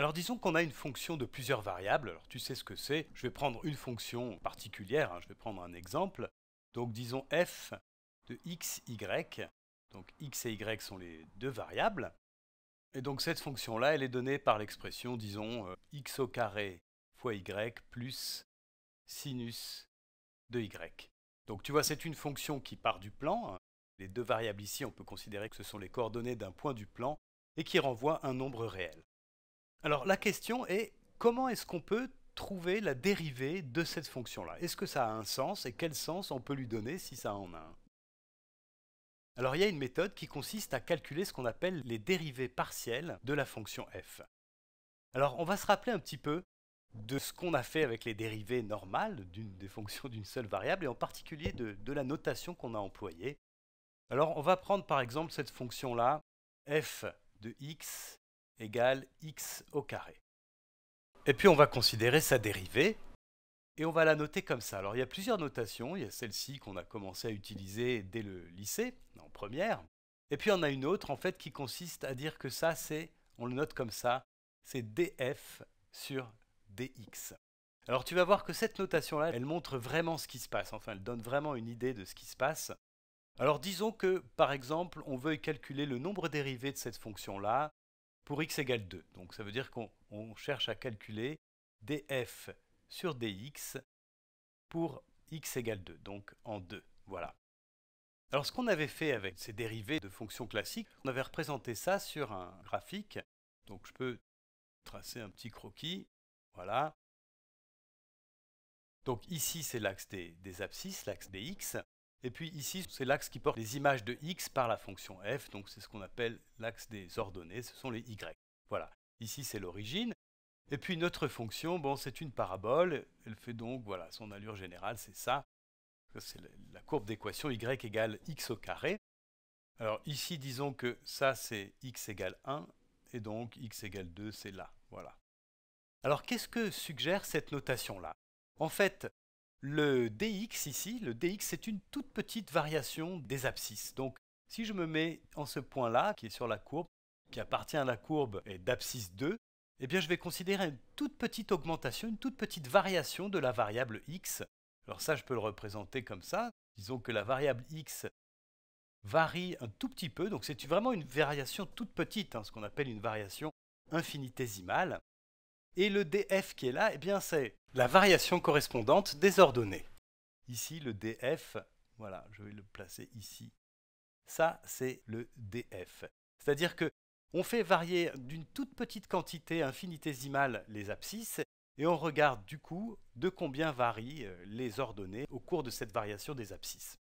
Alors disons qu'on a une fonction de plusieurs variables, alors tu sais ce que c'est, je vais prendre une fonction particulière, hein. je vais prendre un exemple, donc disons f de x, y, donc x et y sont les deux variables, et donc cette fonction-là, elle est donnée par l'expression, disons, euh, x au carré fois y plus sinus de y. Donc tu vois, c'est une fonction qui part du plan. Les deux variables ici, on peut considérer que ce sont les coordonnées d'un point du plan et qui renvoie un nombre réel. Alors la question est comment est-ce qu'on peut trouver la dérivée de cette fonction-là Est-ce que ça a un sens et quel sens on peut lui donner si ça en a un Alors il y a une méthode qui consiste à calculer ce qu'on appelle les dérivées partielles de la fonction f. Alors on va se rappeler un petit peu de ce qu'on a fait avec les dérivées normales d'une des fonctions d'une seule variable et en particulier de, de la notation qu'on a employée. Alors on va prendre par exemple cette fonction là f de x égale x au carré. Et puis on va considérer sa dérivée, et on va la noter comme ça. Alors il y a plusieurs notations, il y a celle-ci qu'on a commencé à utiliser dès le lycée, en première, et puis on a une autre en fait qui consiste à dire que ça c'est, on le note comme ça, c'est df sur dx. Alors tu vas voir que cette notation-là, elle montre vraiment ce qui se passe, enfin elle donne vraiment une idée de ce qui se passe. Alors disons que, par exemple, on veuille calculer le nombre dérivé de cette fonction-là pour x égale 2. Donc ça veut dire qu'on cherche à calculer df sur dx pour x égale 2, donc en 2. Voilà. Alors ce qu'on avait fait avec ces dérivés de fonctions classiques, on avait représenté ça sur un graphique. Donc je peux tracer un petit croquis. Voilà. Donc ici c'est l'axe des, des abscisses, l'axe des x. Et puis ici, c'est l'axe qui porte les images de x par la fonction f, donc c'est ce qu'on appelle l'axe des ordonnées, ce sont les y. Voilà, ici c'est l'origine. Et puis notre fonction, c'est une parabole, elle fait donc, voilà, son allure générale, c'est ça. C'est la courbe d'équation y égale x au carré. Alors ici, disons que ça, c'est x égale 1, et donc x égale 2, c'est là, voilà. Alors qu'est-ce que suggère cette notation-là En fait, le dx ici, le dx c'est une toute petite variation des abscisses. Donc si je me mets en ce point-là, qui est sur la courbe, qui appartient à la courbe d'abscisse 2, eh bien je vais considérer une toute petite augmentation, une toute petite variation de la variable x. Alors ça, je peux le représenter comme ça. Disons que la variable x varie un tout petit peu, donc c'est vraiment une variation toute petite, hein, ce qu'on appelle une variation infinitésimale. Et le df qui est là, eh bien c'est la variation correspondante des ordonnées. Ici, le df, voilà, je vais le placer ici. Ça, c'est le df. C'est-à-dire que on fait varier d'une toute petite quantité infinitésimale les abscisses et on regarde du coup de combien varient euh, les ordonnées au cours de cette variation des abscisses.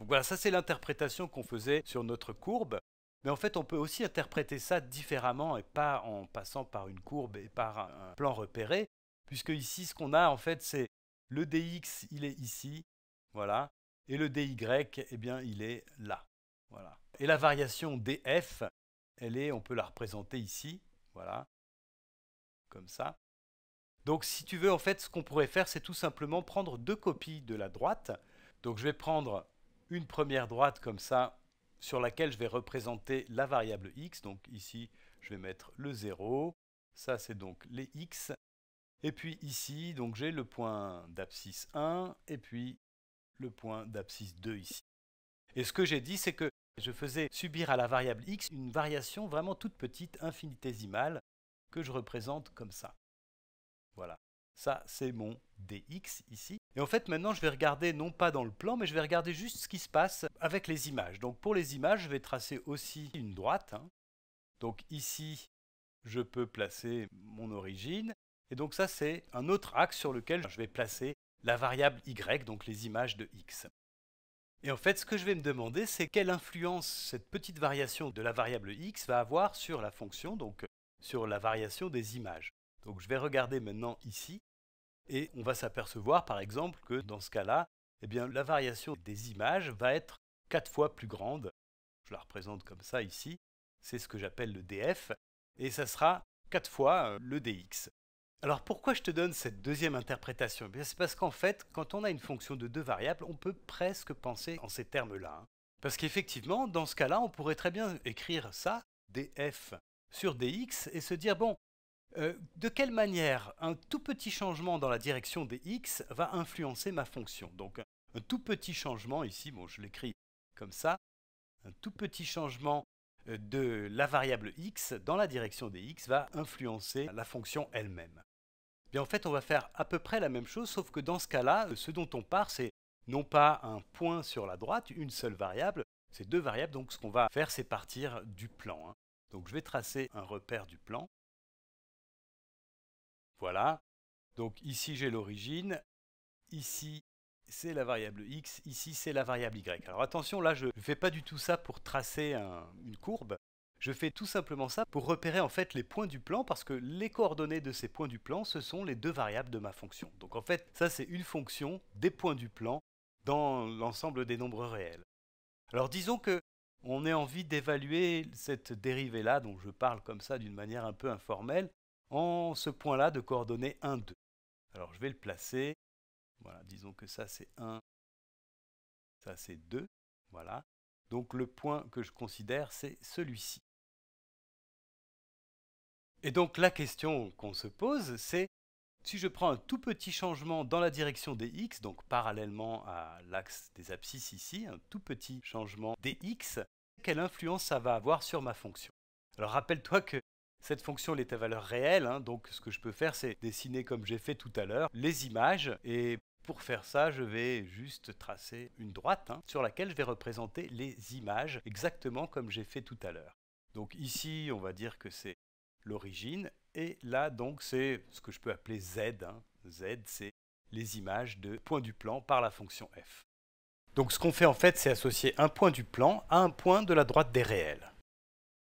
voilà, ça c'est l'interprétation qu'on faisait sur notre courbe. Mais en fait, on peut aussi interpréter ça différemment et pas en passant par une courbe et par un plan repéré, Puisque ici, ce qu'on a, en fait, c'est le dx, il est ici, voilà, et le dy, eh bien, il est là, voilà. Et la variation df, elle est, on peut la représenter ici, voilà, comme ça. Donc, si tu veux, en fait, ce qu'on pourrait faire, c'est tout simplement prendre deux copies de la droite. Donc, je vais prendre une première droite comme ça, sur laquelle je vais représenter la variable x. Donc ici, je vais mettre le 0. Ça, c'est donc les x. Et puis ici, donc j'ai le point d'abscisse 1 et puis le point d'abscisse 2 ici. Et ce que j'ai dit, c'est que je faisais subir à la variable x une variation vraiment toute petite, infinitésimale, que je représente comme ça. Voilà. Ça, c'est mon dx ici. Et en fait, maintenant, je vais regarder non pas dans le plan, mais je vais regarder juste ce qui se passe avec les images. Donc pour les images, je vais tracer aussi une droite. Hein. Donc ici, je peux placer mon origine. Et donc ça, c'est un autre axe sur lequel je vais placer la variable y, donc les images de x. Et en fait, ce que je vais me demander, c'est quelle influence cette petite variation de la variable x va avoir sur la fonction, donc euh, sur la variation des images. Donc je vais regarder maintenant ici, et on va s'apercevoir par exemple que dans ce cas-là, eh la variation des images va être 4 fois plus grande. Je la représente comme ça ici, c'est ce que j'appelle le df, et ça sera 4 fois euh, le dx. Alors pourquoi je te donne cette deuxième interprétation eh C'est parce qu'en fait, quand on a une fonction de deux variables, on peut presque penser en ces termes-là. Hein. Parce qu'effectivement, dans ce cas-là, on pourrait très bien écrire ça, df sur dx, et se dire, bon, euh, de quelle manière un tout petit changement dans la direction dx x va influencer ma fonction Donc un tout petit changement ici, bon je l'écris comme ça, un tout petit changement de la variable x dans la direction des x va influencer la fonction elle-même. Eh bien en fait, on va faire à peu près la même chose, sauf que dans ce cas-là, euh, ce dont on part, c'est non pas un point sur la droite, une seule variable, c'est deux variables, donc ce qu'on va faire, c'est partir du plan. Hein. Donc je vais tracer un repère du plan. Voilà. Donc ici, j'ai l'origine, ici, c'est la variable x, ici c'est la variable y. Alors attention, là je ne fais pas du tout ça pour tracer une courbe, je fais tout simplement ça pour repérer en fait les points du plan parce que les coordonnées de ces points du plan, ce sont les deux variables de ma fonction. Donc en fait, ça c'est une fonction des points du plan dans l'ensemble des nombres réels. Alors disons que on ait envie d'évaluer cette dérivée-là, dont je parle comme ça d'une manière un peu informelle, en ce point-là de coordonnées 1, 2. Alors je vais le placer voilà, disons que ça c'est 1, ça c'est 2. Voilà. Donc le point que je considère, c'est celui-ci. Et donc la question qu'on se pose, c'est si je prends un tout petit changement dans la direction des x, donc parallèlement à l'axe des abscisses ici, un tout petit changement des x, quelle influence ça va avoir sur ma fonction Alors rappelle-toi que cette fonction elle est à valeur réelle, hein, donc ce que je peux faire c'est dessiner comme j'ai fait tout à l'heure les images et pour faire ça, je vais juste tracer une droite hein, sur laquelle je vais représenter les images, exactement comme j'ai fait tout à l'heure. Donc ici, on va dire que c'est l'origine, et là, donc, c'est ce que je peux appeler Z. Hein. Z, c'est les images de points du plan par la fonction f. Donc ce qu'on fait en fait, c'est associer un point du plan à un point de la droite des réels.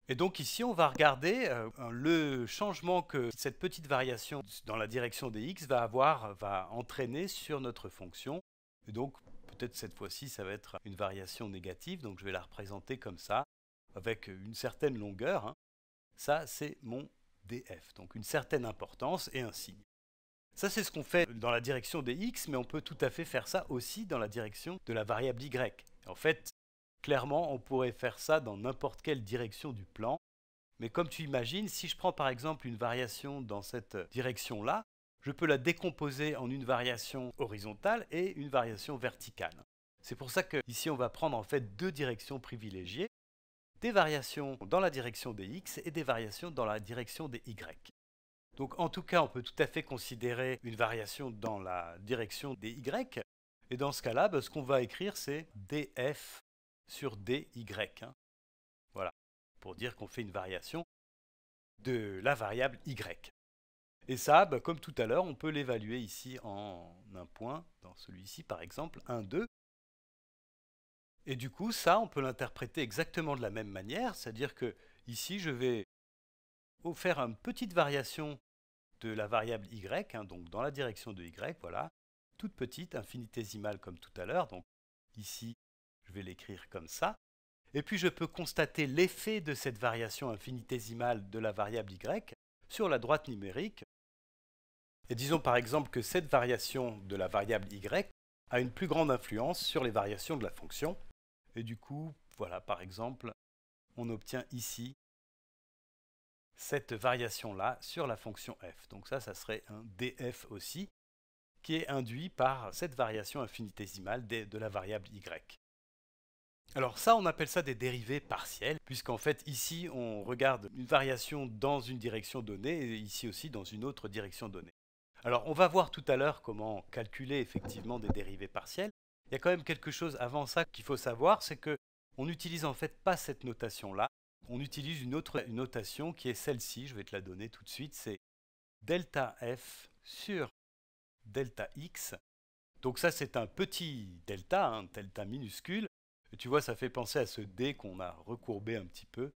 Et donc ici, on va regarder euh, le changement que cette petite variation dans la direction des x va avoir, va entraîner sur notre fonction. Et donc peut-être cette fois-ci, ça va être une variation négative, donc je vais la représenter comme ça, avec une certaine longueur. Hein. Ça, c'est mon df, donc une certaine importance et un signe. Ça, c'est ce qu'on fait dans la direction des x, mais on peut tout à fait faire ça aussi dans la direction de la variable y. En fait, Clairement, on pourrait faire ça dans n'importe quelle direction du plan. Mais comme tu imagines, si je prends par exemple une variation dans cette euh, direction-là, je peux la décomposer en une variation horizontale et une variation verticale. C'est pour ça qu'ici, on va prendre en fait deux directions privilégiées, des variations dans la direction des x et des variations dans la direction des y. Donc en tout cas, on peut tout à fait considérer une variation dans la direction des y. Et dans ce cas-là, bah, ce qu'on va écrire, c'est df sur dy. Hein. Voilà, pour dire qu'on fait une variation de la variable y. Et ça, bah, comme tout à l'heure, on peut l'évaluer ici en un point, dans celui-ci par exemple, 1, 2. Et du coup, ça, on peut l'interpréter exactement de la même manière, c'est-à-dire que ici, je vais faire une petite variation de la variable y, hein, donc dans la direction de y, voilà, toute petite, infinitésimale comme tout à l'heure, donc ici vais l'écrire comme ça. Et puis je peux constater l'effet de cette variation infinitésimale de la variable y sur la droite numérique. Et disons par exemple que cette variation de la variable y a une plus grande influence sur les variations de la fonction. Et du coup, voilà, par exemple, on obtient ici cette variation-là sur la fonction f. Donc ça, ça serait un df aussi, qui est induit par cette variation infinitésimale de la variable y. Alors ça, on appelle ça des dérivés partiels, puisqu'en fait ici, on regarde une variation dans une direction donnée et ici aussi dans une autre direction donnée. Alors on va voir tout à l'heure comment calculer effectivement des dérivés partiels. Il y a quand même quelque chose avant ça qu'il faut savoir, c'est que on n'utilise en fait pas cette notation-là, on utilise une autre notation qui est celle-ci, je vais te la donner tout de suite, c'est delta f sur delta x. Donc ça c'est un petit delta, un hein, delta minuscule, tu vois, ça fait penser à ce d qu'on a recourbé un petit peu.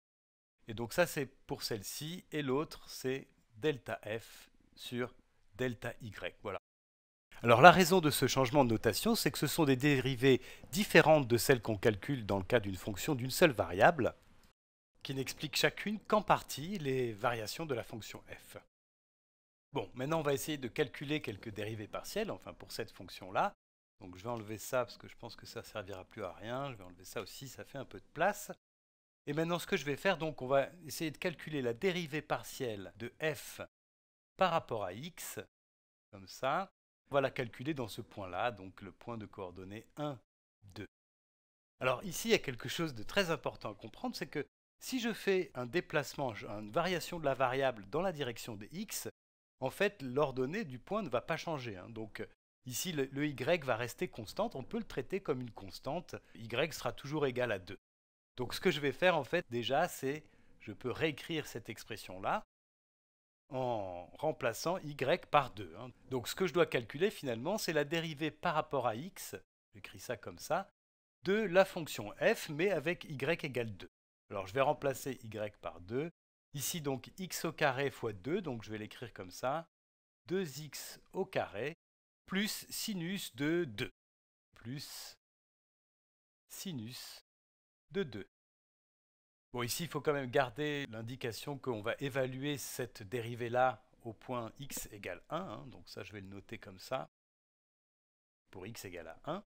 Et donc ça, c'est pour celle-ci. Et l'autre, c'est delta F sur delta Y. Voilà. Alors la raison de ce changement de notation, c'est que ce sont des dérivées différentes de celles qu'on calcule dans le cas d'une fonction d'une seule variable, qui n'expliquent chacune qu'en partie les variations de la fonction f. Bon, maintenant on va essayer de calculer quelques dérivées partielles, enfin pour cette fonction-là, donc je vais enlever ça parce que je pense que ça ne servira plus à rien. Je vais enlever ça aussi, ça fait un peu de place. Et maintenant ce que je vais faire, donc on va essayer de calculer la dérivée partielle de f par rapport à x, comme ça. On va la calculer dans ce point-là, donc le point de coordonnées 1, 2. Alors ici, il y a quelque chose de très important à comprendre, c'est que si je fais un déplacement, une variation de la variable dans la direction de x, en fait, l'ordonnée du point ne va pas changer. Hein. Donc Ici, le, y va rester constante, on peut le traiter comme une constante, y sera toujours égal à 2. Donc ce que je vais faire en fait déjà, c'est je peux réécrire cette expression-là en remplaçant y par 2. Hein. Donc ce que je dois calculer finalement, c'est la dérivée par rapport à x, j'écris ça comme ça, de la fonction f, mais avec y égale 2. Alors je vais remplacer y par 2. Ici donc x au carré fois 2, donc je vais l'écrire comme ça, 2x au carré plus sinus de 2, plus sinus de 2. Bon, ici, il faut quand même garder l'indication qu'on va évaluer cette dérivée-là au point x égale 1, hein. donc ça, je vais le noter comme ça, pour x égale à 1.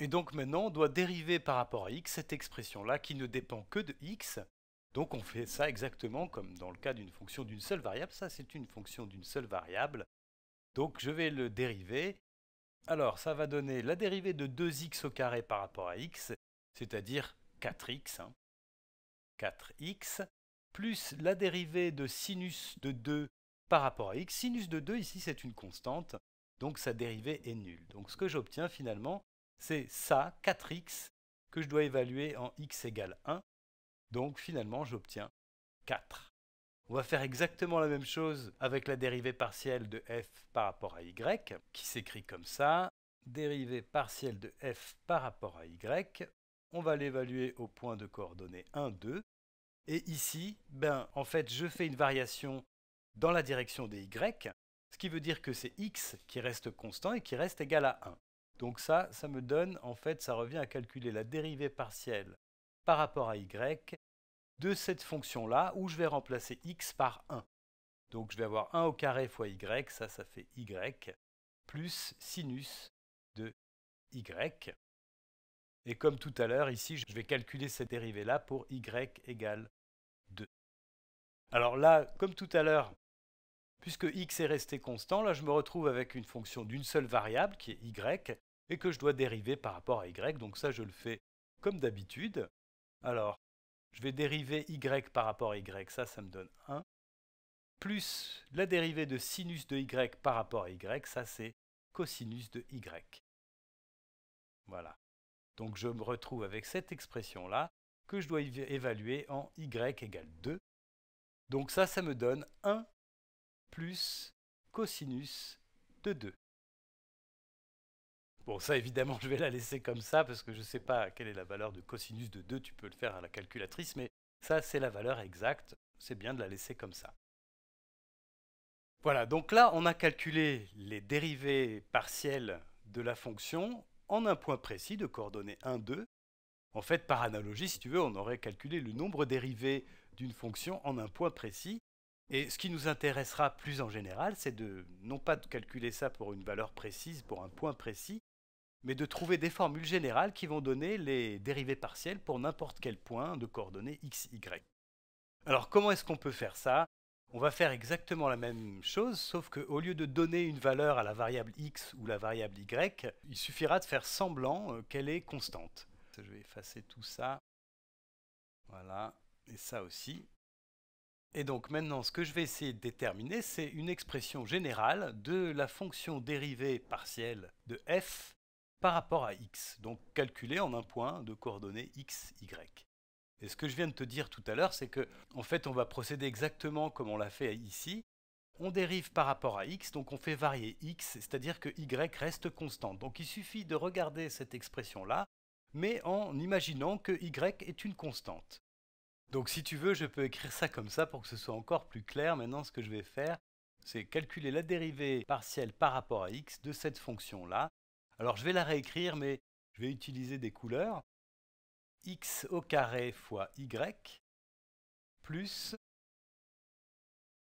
Et donc maintenant, on doit dériver par rapport à x cette expression-là qui ne dépend que de x. Donc on fait ça exactement comme dans le cas d'une fonction d'une seule variable. Ça, c'est une fonction d'une seule variable. Donc je vais le dériver. Alors ça va donner la dérivée de 2x au carré par rapport à x, c'est-à-dire 4x. 4x hein. plus la dérivée de sinus de 2 par rapport à x. Sinus de 2 ici c'est une constante, donc sa dérivée est nulle. Donc ce que j'obtiens finalement c'est ça, 4x, que je dois évaluer en x égale 1. Donc finalement j'obtiens 4. On va faire exactement la même chose avec la dérivée partielle de f par rapport à y, qui s'écrit comme ça. Dérivée partielle de f par rapport à y, on va l'évaluer au point de coordonnées 1, 2. Et ici, ben, en fait, je fais une variation dans la direction des y, ce qui veut dire que c'est x qui reste constant et qui reste égal à 1. Donc ça, ça me donne, en fait, ça revient à calculer la dérivée partielle par rapport à y de cette fonction-là où je vais remplacer x par 1. Donc je vais avoir 1 au carré fois y, ça, ça fait y, plus sinus de y. Et comme tout à l'heure, ici, je vais calculer cette dérivée-là pour y égale 2. Alors là, comme tout à l'heure, puisque x est resté constant, là je me retrouve avec une fonction d'une seule variable qui est y, et que je dois dériver par rapport à y, donc ça je le fais comme d'habitude. Alors, je vais dériver y par rapport à y, ça, ça me donne 1, plus la dérivée de sinus de y par rapport à y, ça c'est cosinus de y. Voilà. Donc je me retrouve avec cette expression-là que je dois évaluer en y égale 2. Donc ça, ça me donne 1 plus cosinus de 2. Bon, ça évidemment, je vais la laisser comme ça parce que je ne sais pas quelle est la valeur de cosinus de 2, tu peux le faire à la calculatrice, mais ça c'est la valeur exacte, c'est bien de la laisser comme ça. Voilà, donc là on a calculé les dérivées partielles de la fonction en un point précis de coordonnées 1, 2. En fait, par analogie, si tu veux, on aurait calculé le nombre dérivé d'une fonction en un point précis. Et ce qui nous intéressera plus en général, c'est de non pas de calculer ça pour une valeur précise, pour un point précis, mais de trouver des formules générales qui vont donner les dérivées partielles pour n'importe quel point de coordonnées x, y. Alors comment est-ce qu'on peut faire ça On va faire exactement la même chose, sauf qu'au lieu de donner une valeur à la variable x ou la variable y, il suffira de faire semblant euh, qu'elle est constante. Je vais effacer tout ça. Voilà, et ça aussi. Et donc maintenant, ce que je vais essayer de déterminer, c'est une expression générale de la fonction dérivée partielle de f par rapport à x, donc calculé en un point de coordonnées x, y. Et ce que je viens de te dire tout à l'heure, c'est que en fait, on va procéder exactement comme on l'a fait ici. On dérive par rapport à x, donc on fait varier x, c'est-à-dire que y reste constante. Donc il suffit de regarder cette expression-là, mais en imaginant que y est une constante. Donc si tu veux, je peux écrire ça comme ça pour que ce soit encore plus clair. Maintenant, ce que je vais faire, c'est calculer la dérivée partielle par rapport à x de cette fonction-là. Alors je vais la réécrire, mais je vais utiliser des couleurs. x au carré fois y plus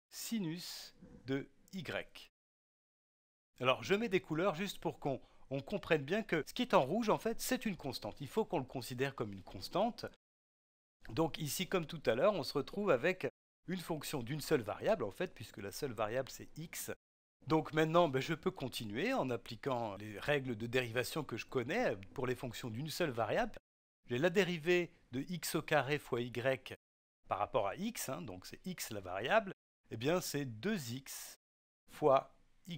sinus de y. Alors je mets des couleurs juste pour qu'on comprenne bien que ce qui est en rouge, en fait, c'est une constante. Il faut qu'on le considère comme une constante. Donc ici, comme tout à l'heure, on se retrouve avec une fonction d'une seule variable, en fait, puisque la seule variable, c'est x, donc maintenant, ben, je peux continuer en appliquant les règles de dérivation que je connais pour les fonctions d'une seule variable. J'ai la dérivée de x au carré fois y par rapport à x, hein, donc c'est x la variable, et eh bien c'est 2x fois y.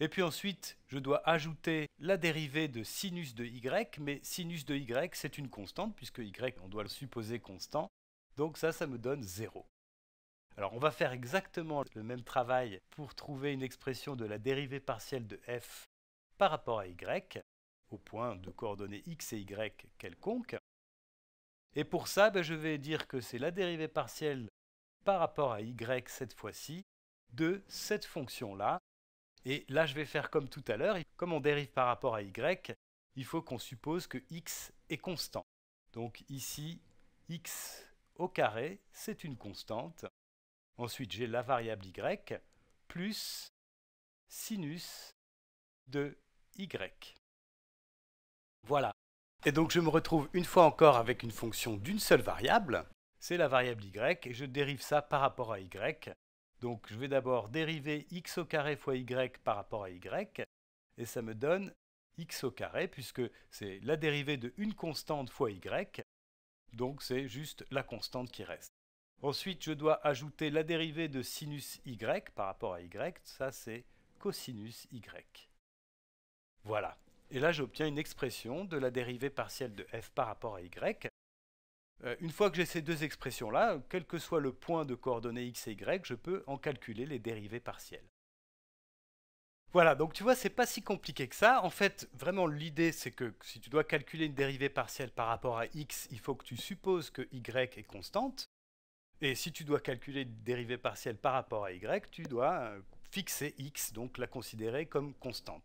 Et puis ensuite, je dois ajouter la dérivée de sinus de y, mais sinus de y, c'est une constante, puisque y, on doit le supposer constant. Donc ça, ça me donne 0. Alors on va faire exactement le même travail pour trouver une expression de la dérivée partielle de f par rapport à y, au point de coordonnées x et y quelconques. Et pour ça, ben, je vais dire que c'est la dérivée partielle par rapport à y cette fois-ci de cette fonction-là. Et là, je vais faire comme tout à l'heure. Comme on dérive par rapport à y, il faut qu'on suppose que x est constant. Donc ici, x au carré, c'est une constante. Ensuite, j'ai la variable y plus sinus de y. Voilà. Et donc je me retrouve une fois encore avec une fonction d'une seule variable, c'est la variable y, et je dérive ça par rapport à y. Donc je vais d'abord dériver x au carré fois y par rapport à y, et ça me donne x au carré, puisque c'est la dérivée de une constante fois y, donc c'est juste la constante qui reste. Ensuite, je dois ajouter la dérivée de sinus y par rapport à y. Ça, c'est cosinus y. Voilà. Et là, j'obtiens une expression de la dérivée partielle de f par rapport à y. Euh, une fois que j'ai ces deux expressions-là, quel que soit le point de coordonnées x et y, je peux en calculer les dérivées partielles. Voilà, donc tu vois, c'est pas si compliqué que ça. En fait, vraiment, l'idée, c'est que si tu dois calculer une dérivée partielle par rapport à x, il faut que tu supposes que y est constante. Et si tu dois calculer une dérivée partielle par rapport à y, tu dois euh, fixer x, donc la considérer comme constante.